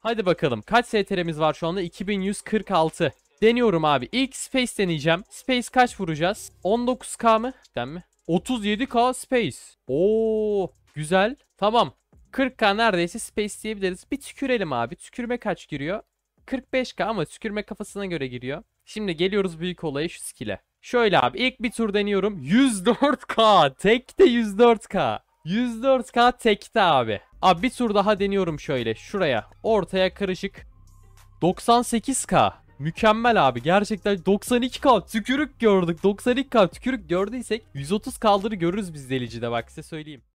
Hadi bakalım kaç STR'miz var şu anda? 2146. Deniyorum abi. İlk Space deneyeceğim. Space kaç vuracağız? 19K mı? Den mi? 37K Space. Oo, güzel. Tamam. 40K neredeyse Space diyebiliriz. Bir tükürelim abi. Tükürme kaç giriyor? 45K ama tükürme kafasına göre giriyor. Şimdi geliyoruz büyük olaya şu skill'e. Şöyle abi ilk bir tur deniyorum. 104K. Tekte 104K. 104K tekte abi. Abi bir tur daha deniyorum şöyle. Şuraya. Ortaya karışık. 98k. Mükemmel abi. Gerçekten 92k tükürük gördük. 92k tükürük gördüysek 130 kaldırı görürüz biz delicide bak size söyleyeyim.